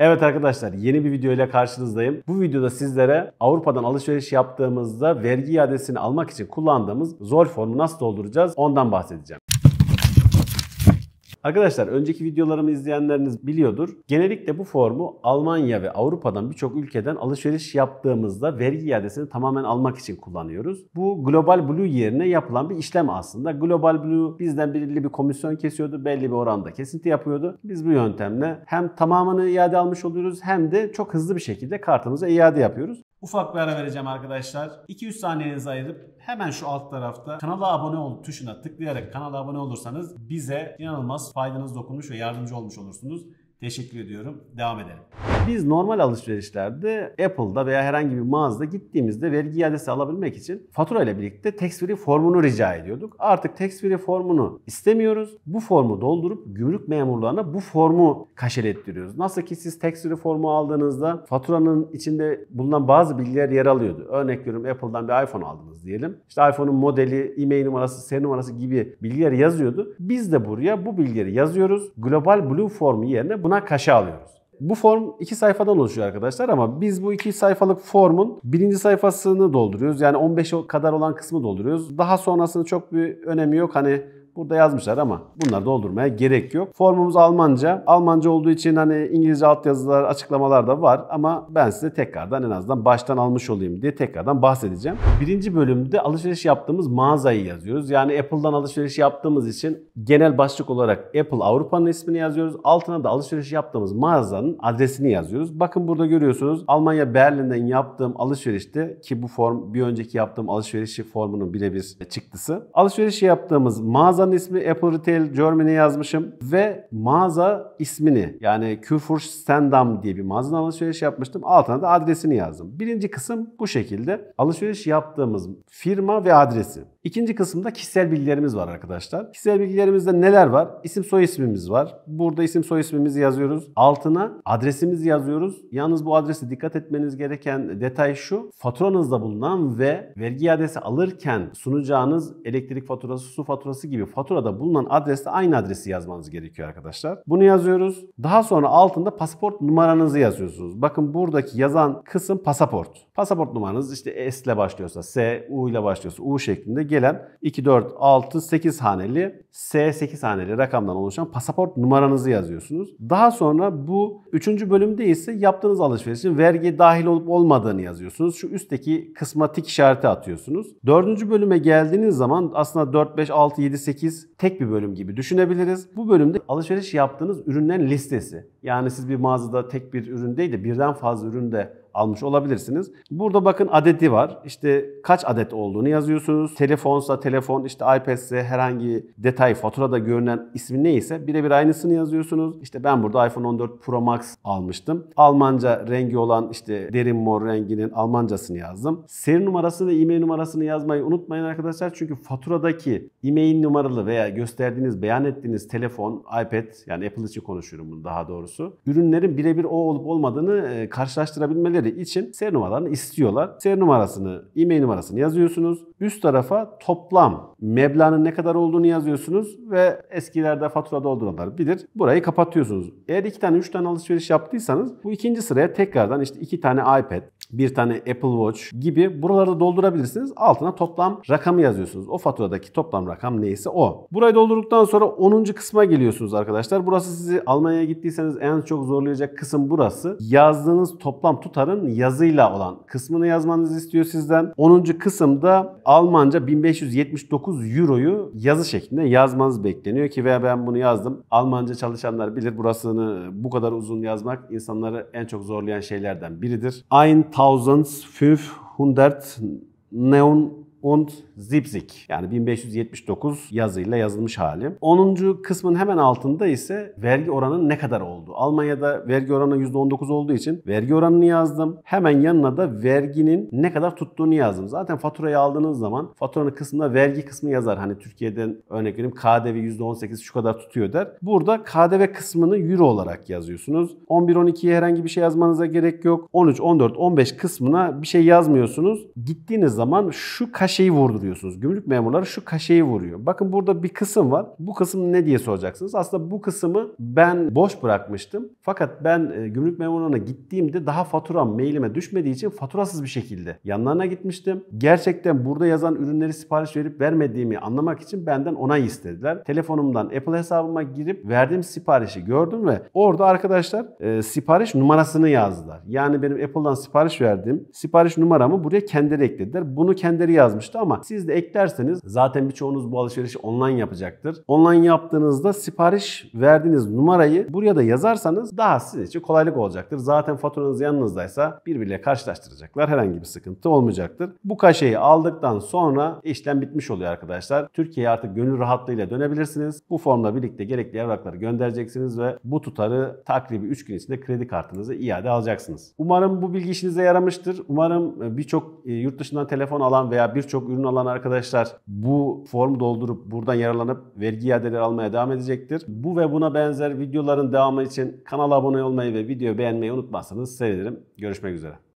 Evet arkadaşlar yeni bir video ile karşınızdayım. Bu videoda sizlere Avrupa'dan alışveriş yaptığımızda vergi iadesini almak için kullandığımız zor formu nasıl dolduracağız ondan bahsedeceğim. Arkadaşlar önceki videolarımı izleyenleriniz biliyordur. Genellikle bu formu Almanya ve Avrupa'dan birçok ülkeden alışveriş yaptığımızda vergi iadesini tamamen almak için kullanıyoruz. Bu Global Blue yerine yapılan bir işlem aslında. Global Blue bizden belirli bir komisyon kesiyordu. Belli bir oranda kesinti yapıyordu. Biz bu yöntemle hem tamamını iade almış oluyoruz hem de çok hızlı bir şekilde kartımıza iade yapıyoruz. Ufak bir ara vereceğim arkadaşlar. 2-3 saniyenizi ayırıp hemen şu alt tarafta kanala abone ol tuşuna tıklayarak kanala abone olursanız bize inanılmaz faydanız dokunmuş ve yardımcı olmuş olursunuz. Teşekkür ediyorum. Devam edelim. Biz normal alışverişlerde Apple'da veya herhangi bir mağazada gittiğimizde vergi iadesi alabilmek için fatura ile birlikte tax free formunu rica ediyorduk. Artık tax free formunu istemiyoruz. Bu formu doldurup gümrük memurlarına bu formu kaşelettiriyoruz. Nasıl ki siz tax free formu aldığınızda faturanın içinde bulunan bazı bilgiler yer alıyordu. Örnek veriyorum Apple'dan bir iPhone aldınız diyelim. İşte iPhone'un modeli, e-mail numarası, seri numarası gibi bilgiler yazıyordu. Biz de buraya bu bilgileri yazıyoruz. Global Blue formu yerine buna kaşe alıyoruz bu form iki sayfadan oluşuyor arkadaşlar ama biz bu iki sayfalık formun birinci sayfasını dolduruyoruz. Yani 15 kadar olan kısmı dolduruyoruz. Daha sonrasında çok bir önemi yok. Hani burada yazmışlar ama bunları doldurmaya gerek yok. Formumuz Almanca. Almanca olduğu için hani İngilizce altyazılar, açıklamalar da var ama ben size tekrardan en azından baştan almış olayım diye tekrardan bahsedeceğim. Birinci bölümde alışveriş yaptığımız mağazayı yazıyoruz. Yani Apple'dan alışveriş yaptığımız için genel başlık olarak Apple Avrupa'nın ismini yazıyoruz. Altına da alışveriş yaptığımız mağazanın adresini yazıyoruz. Bakın burada görüyorsunuz Almanya Berlin'den yaptığım alışverişte ki bu form bir önceki yaptığım alışverişi formunun birebir çıktısı. Alışveriş yaptığımız mağaza Mağazanın ismi Apple Retail Germany yazmışım ve mağaza ismini yani Küfürstendam diye bir mağazadan alışveriş yapmıştım. Altına da adresini yazdım. Birinci kısım bu şekilde. Alışveriş yaptığımız firma ve adresi. İkinci kısımda kişisel bilgilerimiz var arkadaşlar. Kişisel bilgilerimizde neler var? İsim soy ismimiz var. Burada isim soy ismimizi yazıyoruz. Altına adresimizi yazıyoruz. Yalnız bu adresi dikkat etmeniz gereken detay şu. Faturanızda bulunan ve vergi iadesi alırken sunacağınız elektrik faturası, su faturası gibi faturada bulunan adreste aynı adresi yazmanız gerekiyor arkadaşlar. Bunu yazıyoruz. Daha sonra altında pasaport numaranızı yazıyorsunuz. Bakın buradaki yazan kısım pasaport. Pasaport numaranız işte S ile başlıyorsa S, U ile başlıyorsa U şeklinde gelen 2, 4, 6, 8 haneli S8 haneli rakamdan oluşan pasaport numaranızı yazıyorsunuz. Daha sonra bu 3. bölümde ise yaptığınız alışverişin vergi dahil olup olmadığını yazıyorsunuz. Şu üstteki kısma tik işareti atıyorsunuz. 4. bölüme geldiğiniz zaman aslında 4, 5, 6, 7, 8 tek bir bölüm gibi düşünebiliriz. Bu bölümde alışveriş yaptığınız ürünlerin listesi. Yani siz bir mağazada tek bir ürün değil de birden fazla üründe almış olabilirsiniz. Burada bakın adedi var. İşte kaç adet olduğunu yazıyorsunuz. Telefonsa telefon, işte iPad'se herhangi detay faturada görünen ismi neyse birebir aynısını yazıyorsunuz. İşte ben burada iPhone 14 Pro Max almıştım. Almanca rengi olan işte derin mor renginin Almancasını yazdım. Seri numarası ve e-mail numarasını yazmayı unutmayın arkadaşlar. Çünkü faturadaki e-mail numaralı veya gösterdiğiniz, beyan ettiğiniz telefon, iPad yani Apple için konuşuyorum bunu daha doğrusu. Ürünlerin birebir o olup olmadığını karşılaştırabilmeli yapabilmeleri için seri numaralarını istiyorlar. Seri numarasını, e-mail numarasını yazıyorsunuz. Üst tarafa toplam meblağın ne kadar olduğunu yazıyorsunuz ve eskilerde faturada olduğunu bilir. Burayı kapatıyorsunuz. Eğer iki tane, üç tane alışveriş yaptıysanız bu ikinci sıraya tekrardan işte iki tane iPad, bir tane Apple Watch gibi buraları doldurabilirsiniz. Altına toplam rakamı yazıyorsunuz. O faturadaki toplam rakam neyse o. Burayı doldurduktan sonra 10. kısma geliyorsunuz arkadaşlar. Burası sizi Almanya'ya gittiyseniz en çok zorlayacak kısım burası. Yazdığınız toplam tutarın yazıyla olan kısmını yazmanızı istiyor sizden. 10. kısımda Almanca 1579 euroyu yazı şeklinde yazmanız bekleniyor ki veya ben bunu yazdım. Almanca çalışanlar bilir burasını bu kadar uzun yazmak insanları en çok zorlayan şeylerden biridir. Ein 1500 neon und 70 yani 1579 yazıyla yazılmış hali. 10. kısmın hemen altında ise vergi oranının ne kadar olduğu. Almanya'da vergi oranı %19 olduğu için vergi oranını yazdım. Hemen yanına da verginin ne kadar tuttuğunu yazdım. Zaten faturayı aldığınız zaman faturanın kısmında vergi kısmı yazar. Hani Türkiye'den örnek vereyim KDV %18 şu kadar tutuyor der. Burada KDV kısmını euro olarak yazıyorsunuz. 11-12'ye herhangi bir şey yazmanıza gerek yok. 13, 14, 15 kısmına bir şey yazmıyorsunuz. Gittiğiniz zaman şu kaç kaşeyi vurduruyorsunuz. Gümrük memurları şu kaşeyi vuruyor. Bakın burada bir kısım var. Bu kısım ne diye soracaksınız. Aslında bu kısmı ben boş bırakmıştım. Fakat ben e, gümrük memurlarına gittiğimde daha faturam mailime düşmediği için faturasız bir şekilde yanlarına gitmiştim. Gerçekten burada yazan ürünleri sipariş verip vermediğimi anlamak için benden onay istediler. Telefonumdan Apple hesabıma girip verdiğim siparişi gördüm ve orada arkadaşlar e, sipariş numarasını yazdılar. Yani benim Apple'dan sipariş verdiğim sipariş numaramı buraya kendileri eklediler. Bunu kendileri yazmış yazmıştı ama siz de eklerseniz zaten birçoğunuz bu alışverişi online yapacaktır. Online yaptığınızda sipariş verdiğiniz numarayı buraya da yazarsanız daha sizin için kolaylık olacaktır. Zaten faturanız yanınızdaysa birbiriyle karşılaştıracaklar. Herhangi bir sıkıntı olmayacaktır. Bu kaşeyi aldıktan sonra işlem bitmiş oluyor arkadaşlar. Türkiye'ye artık gönül rahatlığıyla dönebilirsiniz. Bu formla birlikte gerekli evrakları göndereceksiniz ve bu tutarı takribi 3 gün içinde kredi kartınızı iade alacaksınız. Umarım bu bilgi işinize yaramıştır. Umarım e, birçok e, yurt dışından telefon alan veya birçok çok ürün alan arkadaşlar bu formu doldurup buradan yararlanıp vergi iadeleri almaya devam edecektir. Bu ve buna benzer videoların devamı için kanala abone olmayı ve videoyu beğenmeyi unutmazsanız sevinirim. Görüşmek üzere.